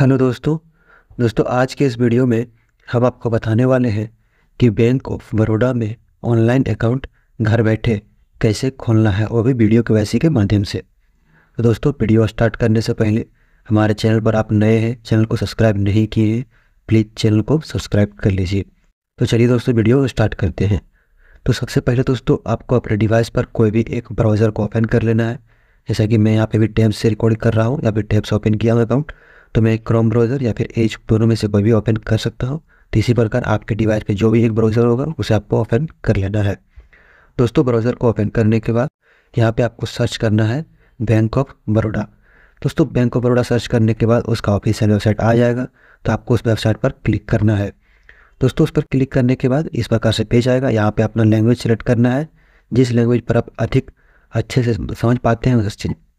hello दोस्तों दोस्तों आज के इस वीडियो में हम आपको बताने वाले हैं कि बैंक ऑफ बड़ौदा में ऑनलाइन अकाउंट घर बैठे कैसे खोलना है वो भी वीडियो के वैसी के माध्यम से तो दोस्तों वीडियो स्टार्ट करने से पहले हमारे चैनल पर आप नए हैं चैनल को सब्सक्राइब नहीं किए हैं प्लीज़ चैनल को सब्सक्राइब कर लीजिए तो चलिए दोस्तों वीडियो स्टार्ट करते हैं तो सबसे पहले दोस्तों आपको अपने डिवाइस पर कोई भी एक ब्राउज़र को ओपन कर लेना है जैसा कि मैं यहाँ पे भी टैब से रिकॉर्ड कर रहा हूँ या फिर टैब से ओपन किया हूँ अकाउंट तो मैं क्रोम ब्राउज़र या फिर एज दोनों में से कोई भी ओपन कर सकता हूँ तो इसी प्रकार आपके डिवाइस पे जो भी एक ब्राउज़र होगा उसे आपको ओपन कर लेना है दोस्तों ब्राउज़र को ओपन करने के बाद यहाँ पे आपको सर्च करना है बैंक ऑफ बड़ोडा दोस्तों बैंक ऑफ बड़ोडा सर्च करने के बाद उसका ऑफिशियल वेबसाइट आ जाएगा तो आपको उस वेबसाइट पर क्लिक करना है दोस्तों उस पर क्लिक करने के बाद इस प्रकार से पेज आएगा यहाँ पर अपना लैंग्वेज सेलेक्ट करना है जिस लैंग्वेज पर आप अधिक अच्छे से समझ पाते हैं उस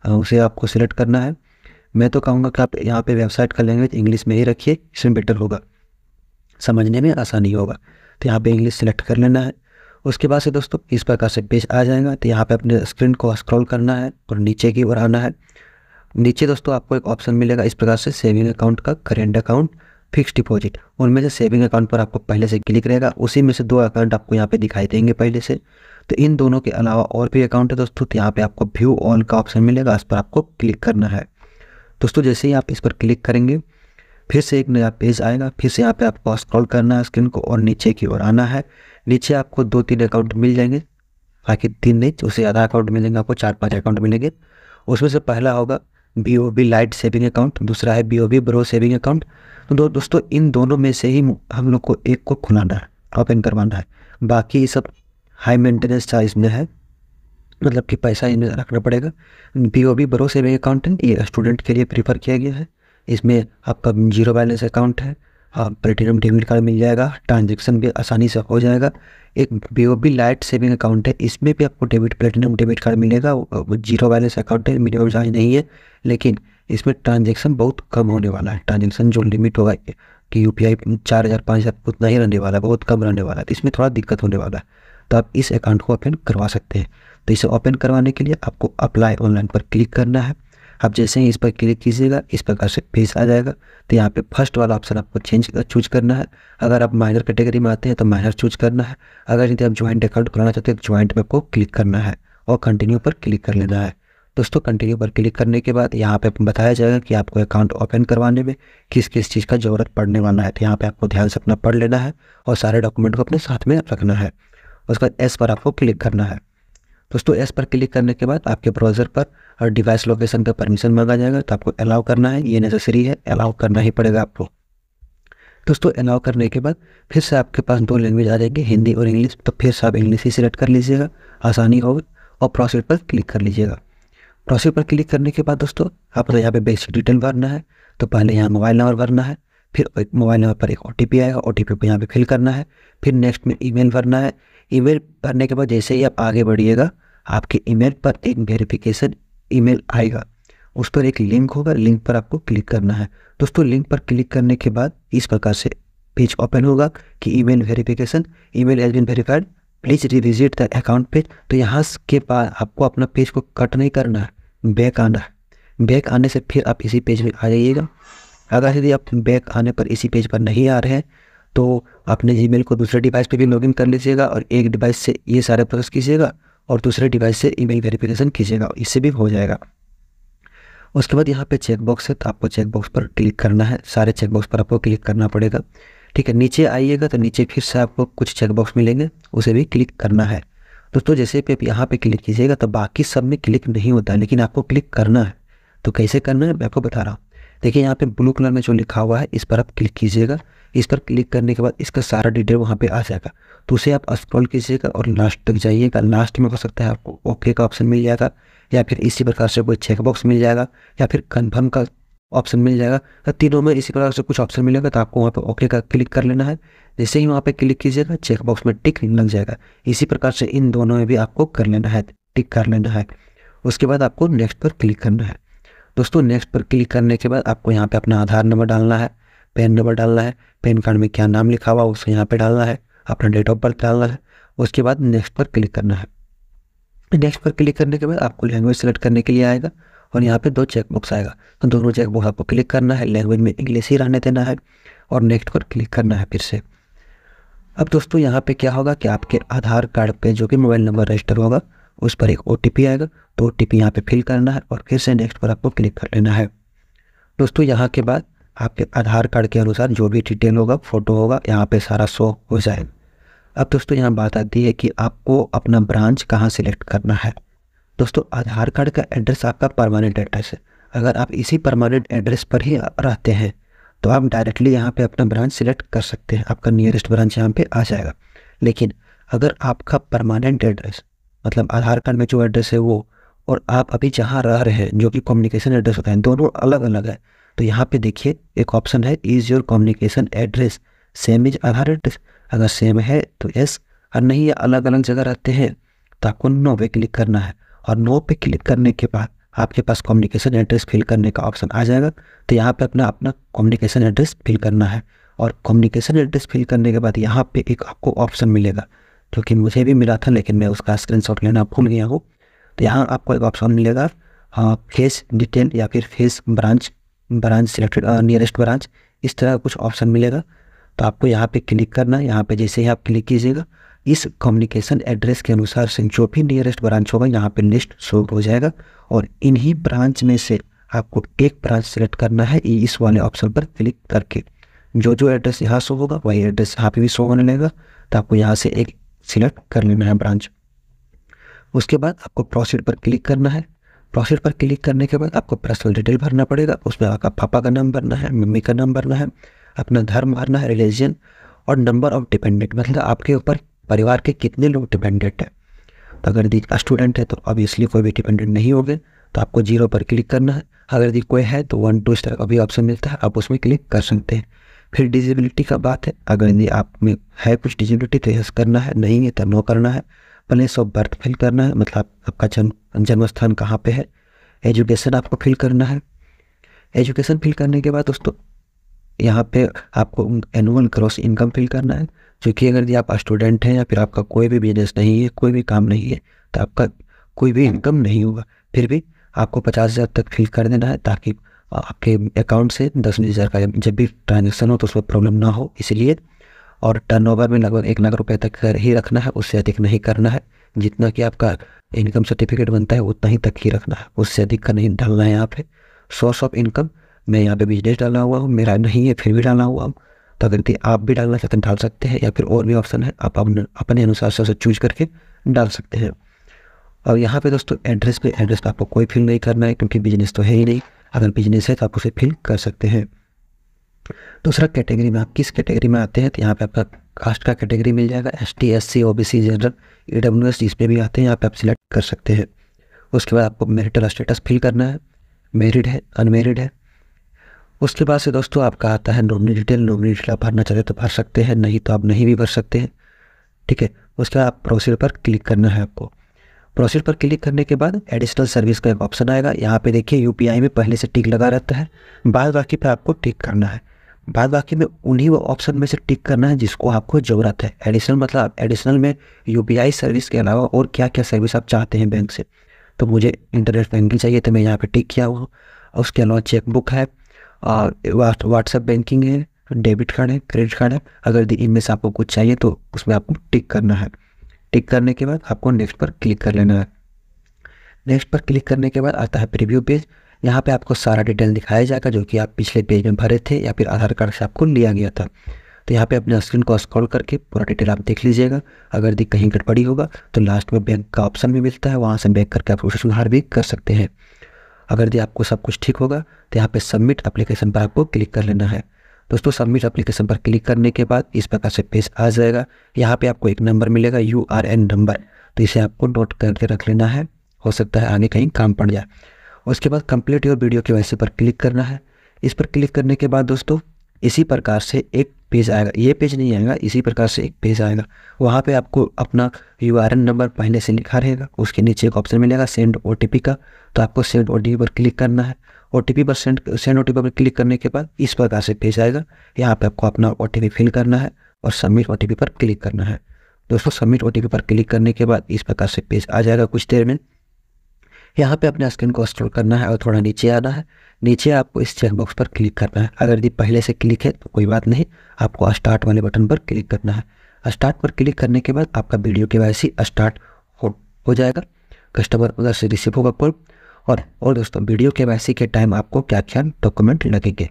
उसे आपको सिलेक्ट करना है मैं तो कहूँगा कि आप यहाँ पे वेबसाइट का लैंग्वेज इंग्लिश में ही रखिए इसमें बेटर होगा समझने में आसानी होगा तो यहाँ पे इंग्लिश सेलेक्ट कर लेना है उसके बाद से दोस्तों इस प्रकार से पेज आ जाएगा तो यहाँ पे अपने स्क्रीन को स्क्रॉल करना है और नीचे की ओर आना है नीचे दोस्तों आपको एक ऑप्शन मिलेगा इस प्रकार से सेविंग अकाउंट का करेंट अकाउंट फिक्स डिपॉजिट उनमें से सेविंग अकाउंट पर आपको पहले से क्लिक रहेगा उसी में से दो अकाउंट आपको यहाँ पे दिखाई देंगे पहले से तो इन दोनों के अलावा और भी अकाउंट है दोस्तों तो यहाँ पर आपको व्यू ऑल का ऑप्शन मिलेगा इस पर आपको क्लिक करना है दोस्तों जैसे ही आप इस पर क्लिक करेंगे फिर से एक नया पेज आएगा फिर से यहाँ पे आपको स्क्रॉल करना है स्क्रीन को और नीचे की ओर आना है नीचे आपको दो तीन अकाउंट मिल जाएंगे बाकी तीन नहीं उससे ज़्यादा अकाउंट मिलेंगे आपको चार पाँच अकाउंट मिलेंगे उसमें से पहला होगा B O B lite saving account दूसरा है B O B bro saving account तो दो, दोस्तों इन दोनों में से ही हम लोग को एक को खुलाना है ओपन करवाना है बाकी ये सब हाई मेंटेनेंस चार्ज में है मतलब कि पैसा इनमें रखना पड़ेगा बी ओ बी भरोसेमय अकाउंट है ये स्टूडेंट के लिए प्रीफर किया गया है इसमें आपका जीरो बैलेंस अकाउंट है आप प्लेटिनम डेबिट कार्ड मिल जाएगा ट्रांजेक्शन भी आसानी से हो जाएगा एक B O B lite saving account है इसमें भी आपको डेबिट प्लेटिनम डेबिट कार्ड मिलेगा जीरो बैलेंस अकाउंट है मिनिमम चार्ज नहीं है लेकिन इसमें ट्रांजेक्शन बहुत कम होने वाला है ट्रांजेक्शन जो लिमिट होगा कि यू पी आई चार हज़ार पाँच हज़ार उतना ही रहने वाला है बहुत कम रहने वाला है तो इसमें थोड़ा दिक्कत होने वाला है तो आप इस अकाउंट को ओपन करवा सकते हैं तो इसे ओपन करवाने के लिए आपको अप्लाई ऑनलाइन पर क्लिक करना है आप जैसे ही इस पर क्लिक कीजिएगा इस प्रकार से पेज आ जाएगा तो यहाँ पे फर्स्ट वाला ऑप्शन आपको चेंज चूज करना है अगर आप माइनर कैटेगरी में आते हैं तो माइनर चूज करना है अगर यदि आप ज्वाइंट अकाउंट खुलाना चाहते हैं तो ज्वाइंट में आपको क्लिक करना है और कंटिन्यू पर क्लिक कर लेना है दोस्तों कंटिन्यू पर क्लिक करने के बाद यहाँ पे बताया जाएगा कि आपको अकाउंट ओपन करवाने में किस किस चीज़ का ज़रूरत पड़ने वाला है तो यहाँ पे आपको ध्यान से अपना पढ़ लेना है और सारे डॉक्यूमेंट को अपने साथ में रखना है उसके बाद एस पर आपको क्लिक करना है दोस्तों एस पर क्लिक करने के बाद आपके ब्राउजर पर और डिवाइस लोकेशन पर परमिशन मांगा जाएगा तो आपको अलाउ करना है ये नेसेसरी है अलाउ करना ही पड़ेगा आपको दोस्तों अलाउ करने के बाद फिर से आपके पास दो लैंग्वेज आ जाएगी हिंदी और इंग्लिश तो फिर से आप इंग्लिश ही सिलेक्ट कर लीजिएगा आसानी होगी और प्रोसीड पर क्लिक कर लीजिएगा प्रोसीड पर क्लिक करने के बाद दोस्तों आपको यहाँ पे बेसिक डिटेल भरना है तो पहले यहाँ मोबाइल नंबर भरना है फिर मोबाइल नंबर पर एक ओ आएगा ओ टी पर यहाँ पर फिल करना है फिर नेक्स्ट में मेल भरना है ईमेल भरने के बाद जैसे ही आप आगे बढ़िएगा आपके ईमेल पर एक वेरिफिकेशन ईमेल आएगा उस पर एक लिंक होगा लिंक पर आपको क्लिक करना है दोस्तों लिंक पर क्लिक करने के बाद इस प्रकार से पेज ओपन होगा कि email verification email has been verified please revisit the account page तो यहाँ के बाद आपको अपना पेज को कट नहीं करना है बैक आना है बैक आने से फिर आप इसी पेज में आ जाइएगा अगर यदि आप बैक आने पर इसी पेज पर नहीं आ रहे हैं तो अपने जीमेल को दूसरे डिवाइस पर भी लॉगिन कर लीजिएगा और एक डिवाइस से ये सारे प्रोसेस कीजिएगा और दूसरे डिवाइस से ई मेल वेरीफिकेशन कीजिएगा इससे भी हो जाएगा उसके बाद यहाँ पे चेकबॉक्स है तो आपको चेकबॉक्स पर क्लिक करना है सारे चेकबॉक्स पर आपको क्लिक करना पड़ेगा ठीक है नीचे आइएगा तो नीचे फिर से आपको कुछ चेकबॉक्स मिलेंगे उसे भी क्लिक करना है दोस्तों जैसे पे आप यहाँ पे क्लिक कीजिएगा तो बाकी सब में क्लिक नहीं होता लेकिन आपको क्लिक करना है तो कैसे करना है मैं आपको बता रहा हूँ देखिए यहाँ पर ब्लू कलर में जो लिखा हुआ है इस पर आप क्लिक कीजिएगा इस पर क्लिक करने के बाद इसका सारा डिटेल वहाँ पे आ जाएगा तो उसे आप स्क्रॉल कीजिएगा और लास्ट तक जाइएगा लास्ट में हो सकता है आपको ओके का ऑप्शन मिल जाएगा या फिर इसी प्रकार से कोई चेकबॉक्स मिल जाएगा या फिर कन्फर्म का ऑप्शन मिल जाएगा तो तीनों में इसी प्रकार से कुछ ऑप्शन मिलेगा तो आपको वहाँ पर ओके का क्लिक कर लेना है जैसे ही वहाँ पर क्लिक कीजिएगा चेकबॉक्स में टिक लग जाएगा इसी प्रकार से इन दोनों में भी आपको कर लेना है टिक कर लेना है उसके बाद आपको नेक्स्ट पर क्लिक करना है दोस्तों नेक्स्ट पर क्लिक करने के बाद आपको यहाँ पे अपना आधार नंबर डालना है पेन नंबर डालना है पेन कार्ड में क्या नाम लिखा हुआ उसको यहाँ पर डालना है अपना डेट ऑफ बर्थ डालना है उसके बाद नेक्स्ट पर क्लिक करना है नेक्स्ट पर क्लिक करने के बाद आपको लैंग्वेज सेलेक्ट करने के लिए आएगा और यहाँ पे दो चेकबुक्स आएगा तो दोनों चेकबुक आपको क्लिक करना है लैंग्वेज में इंग्लिश ही रहने देना है और नेक्स्ट पर क्लिक करना है फिर से अब दोस्तों यहाँ पे क्या होगा कि आपके आधार कार्ड पे जो कि मोबाइल नंबर रजिस्टर होगा उस पर एक ओ आएगा तो ओ टी पी यहाँ पर फिल करना है और फिर से नेक्स्ट पर आपको क्लिक कर लेना है दोस्तों यहाँ के बाद आपके आधार कार्ड के अनुसार जो भी डिटेल होगा फ़ोटो होगा यहाँ पे सारा शो हो जाएगा अब दोस्तों यहाँ बात आती है कि आपको अपना ब्रांच कहाँ सिलेक्ट करना है दोस्तों आधार कार्ड का एड्रेस आपका परमानेंट एड्रेस है अगर आप इसी परमानेंट एड्रेस पर ही रहते हैं तो आप डायरेक्टली यहाँ पे अपना ब्रांच सिलेक्ट कर सकते हैं आपका नियरेस्ट ब्रांच यहाँ पे आ जाएगा लेकिन अगर आपका परमानेंट एड्रेस मतलब आधार कार्ड में जो एड्रेस है वो और आप अभी जहाँ रह रहे हैं जो कि कम्युनिकेशन एड्रेस होता है दोनों अलग अलग है तो यहाँ पे देखिए एक ऑप्शन है is your communication address same is Aadhaar address अगर सेम है तो यस और नहीं या अलग अलग जगह रहते हैं तो आपको नो पे क्लिक करना है और नो पे क्लिक करने के बाद आपके पास कम्युनिकेशन एड्रेस फिल करने का ऑप्शन आ जाएगा तो यहाँ पे अपना अपना कम्युनिकेशन एड्रेस फिल करना है और कम्युनिकेशन एड्रेस फिल करने के बाद यहाँ पे एक आपको ऑप्शन मिलेगा जो कि मुझे भी मिला था लेकिन मैं उसका शॉट लेना भूल गया हूँ तो यहाँ आपको एक ऑप्शन मिलेगा हाँ फेस डिटेल या फिर face branch branch selected nearest branch इस तरह कुछ ऑप्शन मिलेगा तो आपको यहाँ पे क्लिक करना है यहाँ पे जैसे ही आप क्लिक कीजिएगा इस कम्युनिकेशन एड्रेस के अनुसार से जो भी नियरेस्ट ब्रांच होगा यहाँ पे लिस्ट शो हो जाएगा और इन्हीं ब्रांच में से आपको एक ब्रांच सेलेक्ट करना है इस वाले ऑप्शन पर क्लिक करके जो जो एड्रेस यहाँ शो होगा वही एड्रेस यहाँ पे भी शो होने लगेगा तो आपको यहाँ से एक सिलेक्ट कर लेना है ब्रांच उसके बाद आपको प्रोसीड पर क्लिक करना है प्रोसेस पर क्लिक करने के बाद आपको पर्सनल डिटेल भरना पड़ेगा उसमें आपका पापा का नाम भरना है मम्मी का नाम भरना है अपना धर्म भरना है रिलीजन और नंबर ऑफ डिपेंडेंट मतलब आपके ऊपर परिवार के कितने लोग डिपेंडेंट हैं तो अगर यदि स्टूडेंट है तो ऑब्वियसली कोई भी डिपेंडेंट नहीं होगे तो आपको जीरो पर क्लिक करना है अगर यदि कोई है तो वन टू स्टार का भी ऑप्शन मिलता है आप उसमें क्लिक कर सकते हैं फिर डिजेबिलिटी का बात है अगर यदि आप में है कुछ डिजेबिलिटी तो यस करना है नहीं है तो नो करना है प्लेस ऑफ बर्थ फिल करना है मतलब आपका जन्म जन्म स्थान कहाँ पे है एजुकेशन आपको फिल करना है एजुकेशन फिल करने के बाद दोस्तों यहाँ पे आपको एनुअल ग्रॉस इनकम फिल करना है क्योंकि अगर यदि आप स्टूडेंट हैं या फिर आपका कोई भी बिजनेस नहीं है कोई भी काम नहीं है तो आपका कोई भी इनकम नहीं होगा फिर भी आपको पचास हज़ार तक फिल कर देना है ताकि आपके अकाउंट से दस हज़ार का जब भी ट्रांजेक्शन हो तो उसमें प्रॉब्लम ना हो इसलिए और टर्नओवर में लगभग एक लाख रुपए तक कर ही रखना है उससे अधिक नहीं करना है जितना कि आपका इनकम सर्टिफिकेट बनता है उतना ही तक ही रखना है उससे अधिक का नहीं डालना है यहाँ पे सोर्स ऑफ इनकम मैं यहाँ पे बिजनेस डालना हुआ हूँ मेरा नहीं है फिर भी डालना हुआ हूँ तो अगर यदि आप भी डालना चाहते हैं डाल सकते हैं या फिर और भी ऑप्शन है आप अपने अनुसार से उसे चूज करके डाल सकते हैं और यहाँ पे दोस्तों एड्रेस पे एड्रेस पर आपको कोई फिल नहीं करना है क्योंकि बिजनेस तो है ही नहीं अगर बिजनेस है तो आप उसे फिल कर सकते हैं दूसरा कैटेगरी में आप किस कैटेगरी में आते हैं तो यहाँ पे आपका कास्ट का कैटेगरी मिल जाएगा S T S C O B C general E W S इस पर भी आते हैं यहाँ पे आप सिलेक्ट कर सकते हैं उसके बाद आपको मेरिटल स्टेटस फिल करना है मेरिड है अनमेरिड है उसके बाद से दोस्तों आपका आता है नॉमिनी डिटेल नॉमिनी डिटेल आप भरना चाहते तो भर सकते हैं नहीं तो आप नहीं भी भर सकते हैं ठीक है उसके बाद आप प्रोसीड पर क्लिक करना है आपको प्रोसीड पर क्लिक करने के बाद एडिशनल सर्विस का एक ऑप्शन आएगा यहाँ पे देखिए यूपीआई में पहले से टिक लगा रहता है बाद बाकी पे आपको टिक करना है बाद बाकी में उन्हीं ऑप्शन में से टिक करना है जिसको आपको ज़रूरत है एडिशनल मतलब एडिशनल में यू सर्विस के अलावा और क्या क्या सर्विस आप चाहते हैं बैंक से तो मुझे इंटरनेट बैंकिंग चाहिए तो मैं यहाँ पर टिक किया हूँ और उसके अलावा चेकबुक है व्हाट्सएप बैंकिंग है डेबिट कार्ड है क्रेडिट कार्ड है अगर इनमें से आपको कुछ चाहिए तो उसमें आपको टिक करना है टिक करने के बाद आपको नेक्स्ट पर क्लिक कर लेना है नेक्स्ट पर क्लिक करने के बाद आता है प्रीव्यू पेज यहाँ पे आपको सारा डिटेल दिखाया जाएगा जो कि आप पिछले पेज में भरे थे या फिर आधार कार्ड से आपको लिया गया था तो यहाँ पे अपने स्क्रीन को स्क्रॉल करके पूरा डिटेल आप देख लीजिएगा अगर यदि कहीं गड़बड़ी होगा तो लास्ट में बैंक का ऑप्शन भी मिलता है वहाँ से बैंक करके आप उसका सुधार भी कर सकते हैं अगर दी आपको सब कुछ ठीक होगा तो यहाँ पे सबमिट अप्लीकेशन पर आपको क्लिक कर लेना है दोस्तों सबमिट अप्लीकेशन पर क्लिक करने के बाद इस प्रकार से पेज आ जाएगा यहाँ पे आपको एक नंबर मिलेगा यू आर एन नंबर तो इसे आपको नोट करके रख लेना है हो सकता है आगे कहीं काम पड़ जाए और उसके बाद कंप्लीट योर वीडियो के वैसे पर क्लिक करना है इस पर क्लिक करने के बाद दोस्तों इसी प्रकार से एक पेज आएगा ये पेज नहीं आएगा इसी प्रकार से एक पेज आएगा वहाँ पे आपको अपना यू नंबर पहले से लिखा रहेगा उसके नीचे एक ऑप्शन मिलेगा सेंड ओ का तो आपको सेंड ओ पर क्लिक करना है ओ पर सेंड सेंड ओ पर क्लिक करने के बाद इस प्रकार से पेज आएगा यहाँ पे आपको अपना ओ फिल करना है और सबमिट ओ पर क्लिक करना है दोस्तों सबमिट ओ पर क्लिक करने के बाद इस प्रकार से पेज आ जाएगा कुछ देर में यहाँ पे अपने स्क्रीन को स्टोर करना है और थोड़ा नीचे आना है नीचे आपको इस चेक बॉक्स पर क्लिक करना है अगर यदि पहले से क्लिक है तो कोई बात नहीं आपको स्टार्ट वाले बटन पर क्लिक करना है स्टार्ट पर क्लिक करने के बाद आपका वीडियो के वाई स्टार्ट हो, हो जाएगा कस्टमर उधर से रिसीव होगा कॉल और और दोस्तों वीडियो के वाई के टाइम आपको क्या क्या डॉक्यूमेंट लगेंगे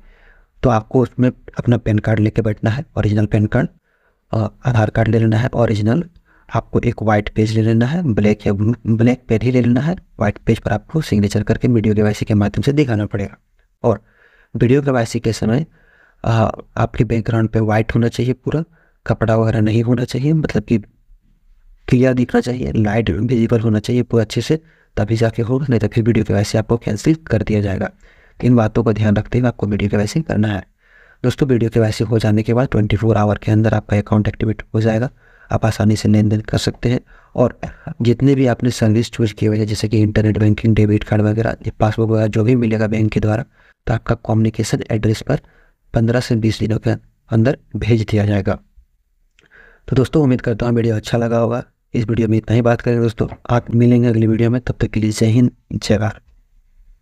तो आपको उसमें अपना पैन कार्ड लेके बैठना है original PAN card Aadhaar card ले लेना है ओरिजिनल आपको एक वाइट पेज ले लेना है ब्लैक या ब्लैक पेज ही ले लेना है वाइट पेज पर आपको सिग्नेचर करके वीडियो के के माध्यम से दिखाना पड़ेगा और वीडियो के के समय आपके बैकग्राउंड पे वाइट होना चाहिए पूरा कपड़ा वगैरह नहीं होना चाहिए मतलब कि क्लियर दिखना चाहिए लाइट विजिबल होना चाहिए पूरा अच्छे से तभी जाके होगा नहीं तो फिर वीडियो के वैसे आपको कैंसिल कर दिया जाएगा इन बातों का ध्यान रखते हुए आपको वीडियो के वैसे करना है दोस्तों वीडियो के वैसे हो जाने के बाद ट्वेंटी आवर के अंदर आपका अकाउंट एक्टिवेट हो जाएगा आप आसानी से लेन देन कर सकते हैं और जितने भी आपने सर्विस चूज किए हुए हैं जैसे कि इंटरनेट बैंकिंग डेबिट कार्ड वगैरह पासबुक वगैरह जो भी मिलेगा बैंक के द्वारा तो आपका कम्युनिकेशन एड्रेस पर पंद्रह से बीस दिनों के अंदर भेज दिया जाएगा तो दोस्तों उम्मीद करता हूँ वीडियो अच्छा लगा होगा इस वीडियो में इतना ही बात करें दोस्तों आप मिलेंगे अगली वीडियो में तब तक के लिए जय हिंद जय भारत